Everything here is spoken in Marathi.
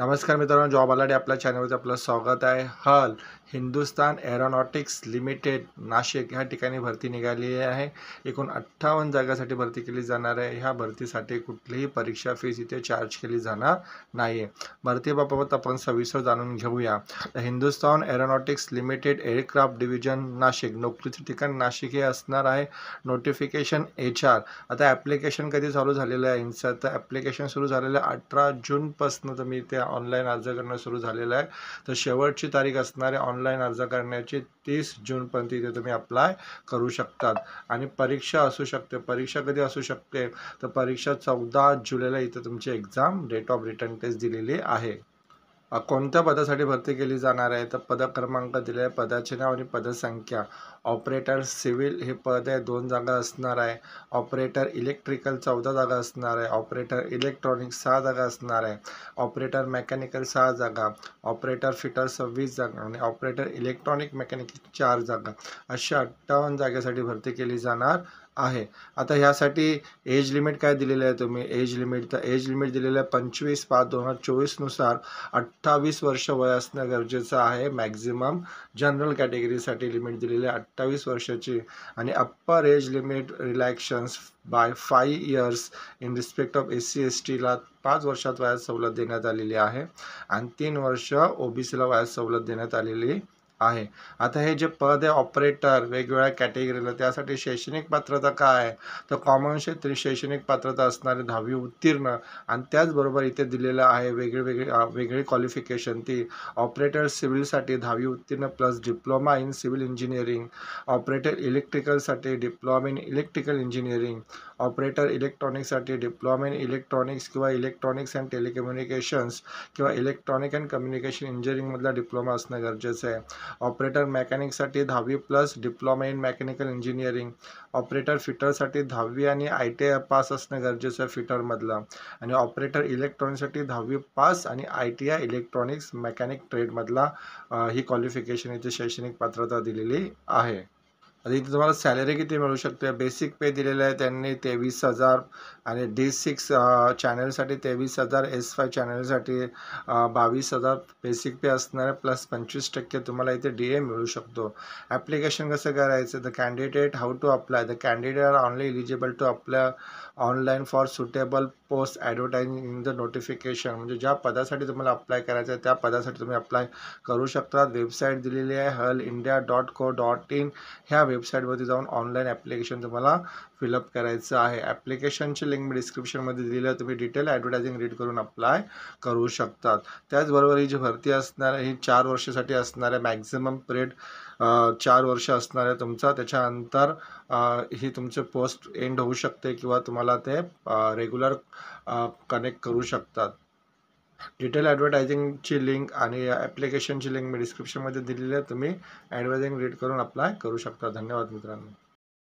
नमस्कार मित्रांनो जॉब आलाडे आपल्या चॅनलवरती आपलं स्वागत आहे हल हिंदुस्तान एरोनॉटिक्स लिमिटेड नाशिक ह्या ठिकाणी भरती निघाली आहे एकूण अठ्ठावन्न जागासाठी भरती केली जाणार आहे ह्या भरतीसाठी कुठलीही परीक्षा फीस इथे चार्ज केली जाणार नाही आहे भरतीबाबत आपण सविस्तर जाणून घेऊया Hindustan aeronautics limited aircraft division Nashik नोकरीचं ठिकाण नाशिक हे असणार आहे नोटिफिकेशन एच आर आता ॲप्लिकेशन कधी चालू झालेलं आहे इंचं तर ॲप्लिकेशन सुरू झालेलं आहे अठरा जूनपासून तुम्ही इथे ऑनलाईन अर्ज करणं सुरू झालेलं आहे तर शेवटची तारीख असणारे ऑनलाईन अर्ज करण्याची तीस जूनपर्यंत इथे तुम्ही अप्लाय करू शकतात आणि परीक्षा असू शकते परीक्षा कधी असू शकते तर परीक्षा चौदा जुलैला इथे तुमची exam date of written test दिलेली आहे कोणत्या पदासाठी भरती केली जाणार आहे तर पद क्रमांक दिले पदाचे नाव आणि पदसंख्या ऑपरेटर सिव्हिल हे पद आहे दोन जागा असणार आहे ऑपरेटर इलेक्ट्रिकल चौदा जागा असणार आहे ऑपरेटर इलेक्ट्रॉनिक सहा जागा असणार आहे ऑपरेटर मेकॅनिकल सहा जागा ऑपरेटर फिटर सव्वीस जागा आणि ऑपरेटर इलेक्ट्रॉनिक मेकॅनिकल चार जागा अशा अठ्ठावन्न जागेसाठी भरती केली जाणार आहे आता ह्यासाठी एज लिमिट काय दिलेलं आहे तुम्ही एज लिमिट तर एज लिमिट दिलेलं आहे पंचवीस पाच दोन हजार चोवीसनुसार अठ्ठावीस वर्ष वय असणं गरजेचं आहे मॅक्झिमम जनरल कॅटेगरीसाठी लिमिट दिलेली आहे अठ्ठावीस वर्षाची आणि upper age limit relaxations by five years in respect of S C S टीला पाच वर्षात वयात सवलत देण्यात आलेली आहे आणि तीन वर्ष ओ बी सीला वयात सवलत देण्यात आलेली आहे आता हे जे पद आहे ऑपरेटर वेगवेगळ्या कॅटेगरीला त्यासाठी शैक्षणिक पात्रता काय आहे तर कॉमन क्षेत्र शैक्षणिक पात्रता असणारे दहावी उत्तीर्ण आणि त्याचबरोबर इथे दिलेलं आहे वेगळे वेगळे वेगळी क्वालिफिकेशन ती ऑपरेटर सिव्हिलसाठी दहावी उत्तीर्ण plus diploma in civil engineering operator इलेक्ट्रिकलसाठी diploma in electrical engineering operator इलेक्ट्रॉनिक्ससाठी डिप्लोमा इन इलेक्ट्रॉनिक्स किंवा इलेक्ट्रॉनिक्स अँड टेलिकम्युनिकेशन्स किंवा इलेक्ट्रॉनिक अँड कम्युनिकेशन इंजिनिअरिंगमधला डिप्लोमा असणं गरजेचं आहे ऑपरेटर मेकॅनिकसाठी दहावी plus diploma in mechanical engineering operator फिटरसाठी दहावी आणि आय टी आय पास असणं गरजेचं आहे फिटरमधलं आणि ऑपरेटर साठी दहावी पास आणि I T I electronics mechanic ट्रेडमधला ही क्वालिफिकेशन इथे शैक्षणिक पात्रता दिलेली आहे आता इथे तुम्हाला सॅलरी किती मिळू शकते बेसिक पे दिलेलं आहे त्यांनी तेवीस हजार आणि डी सिक्स चॅनेलसाठी तेवीस हजार एस फाय चॅनेलसाठी बावीस हजार बेसिक पे असणार आहे प्लस पंचवीस टक्के तुम्हाला इथे डी ए मिळू शकतो ॲप्लिकेशन कसं करायचं the candidate how to apply the candidate are only eligible to apply online for suitable post advertising in the notification म्हणजे ज्या पदासाठी तुम्हाला अप्लाय करायचं आहे त्या पदासाठी तुम्ही अप्लाय करू शकता वेबसाईट दिलेली आहे HAL India dot co dot in ह्या वेबसाईटवरती जाऊन ऑनलाईन ॲप्लिकेशन तुम्हाला फिलअप करायचं आहे ॲप्लिकेशनची लिंक मी डिस्क्रिप्शनमध्ये दिली तुम्ही डिटेल ॲडव्हर्टायझिंग रीड करून अप्लाय करू शकतात त्याचबरोबर ही जी भरती असणार आहे ही चार वर्षासाठी आहे मॅक्झिमम पिरियड चार वर्ष असणार आहे तुमचा त्याच्यानंतर ही तुमचे पोस्ट एंड होऊ शकते किंवा तुम्हाला ते रेग्युलर कनेक्ट करू शकतात डिटेल ॲडव्हर्टायझिंगची लिंक आणि ॲप्लिकेशनची लिंक मी डिस्क्रिप्शनमध्ये दिलेली आहे तुम्ही ॲडव्हर्टायझिंग रीड करून अप्लाय करू शकता धन्यवाद मित्रांनो